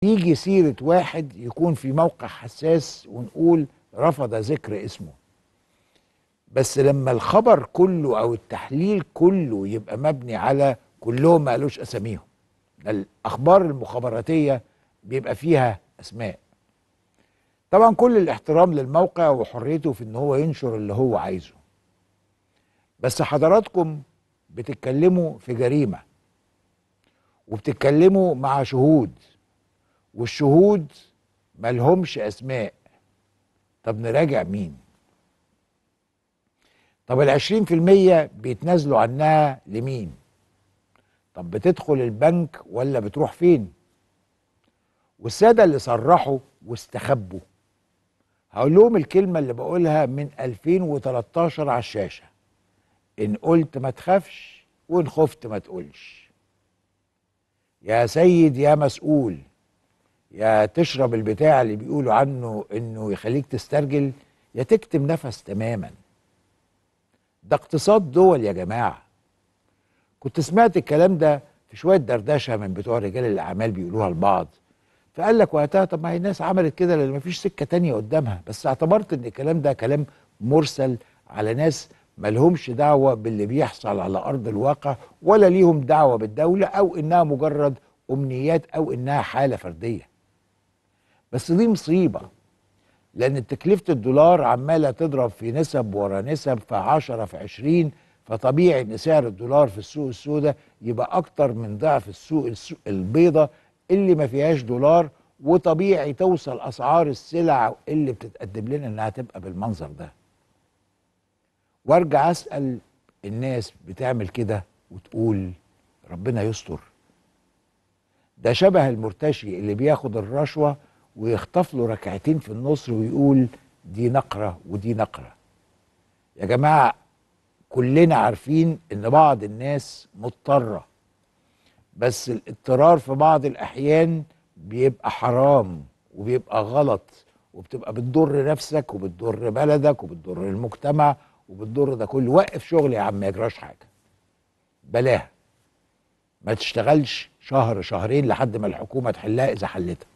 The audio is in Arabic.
تيجي سيرة واحد يكون في موقع حساس ونقول رفض ذكر اسمه بس لما الخبر كله أو التحليل كله يبقى مبني على كلهم ما قالوش أساميهم الأخبار المخابراتية بيبقى فيها أسماء طبعا كل الاحترام للموقع وحريته في ان هو ينشر اللي هو عايزه بس حضراتكم بتتكلموا في جريمة وبتتكلموا مع شهود والشهود ملهمش اسماء طب نراجع مين طب العشرين في المية بيتنازلوا عنها لمين طب بتدخل البنك ولا بتروح فين والسادة اللي صرحوا واستخبوا هقول لهم الكلمة اللي بقولها من 2013 على الشاشة إن قلت ما تخافش وإن خفت ما تقولش يا سيد يا مسؤول يا تشرب البتاع اللي بيقولوا عنه انه يخليك تسترجل يا تكتم نفس تماما ده اقتصاد دول يا جماعه كنت سمعت الكلام ده في شويه دردشه من بتوع رجال الاعمال بيقولوها البعض فقال لك وقتها طب ما هي الناس عملت كده لان مفيش سكه تانية قدامها بس اعتبرت ان الكلام ده كلام مرسل على ناس لهمش دعوه باللي بيحصل على ارض الواقع ولا ليهم دعوه بالدوله او انها مجرد امنيات او انها حاله فرديه بس دي مصيبه لان تكلفه الدولار عماله تضرب في نسب ورا نسب في 10 في 20 فطبيعي ان سعر الدولار في السوق السوداء يبقى اكتر من ضعف السوق, البيضه البيضاء اللي ما فيهاش دولار وطبيعي توصل اسعار السلع اللي بتتقدم لنا انها تبقى بالمنظر ده وارجع اسال الناس بتعمل كده وتقول ربنا يستر ده شبه المرتشي اللي بياخد الرشوه ويخطف له ركعتين في النص ويقول دي نقرة ودي نقرة يا جماعة كلنا عارفين ان بعض الناس مضطرة بس الاضطرار في بعض الاحيان بيبقى حرام وبيبقى غلط وبتبقى بتضر نفسك وبتضر بلدك وبتضر المجتمع وبتضر ده كله وقف شغل يا عم ما يجراش حاجة بلاها ما تشتغلش شهر شهرين لحد ما الحكومة تحلها إذا حلتها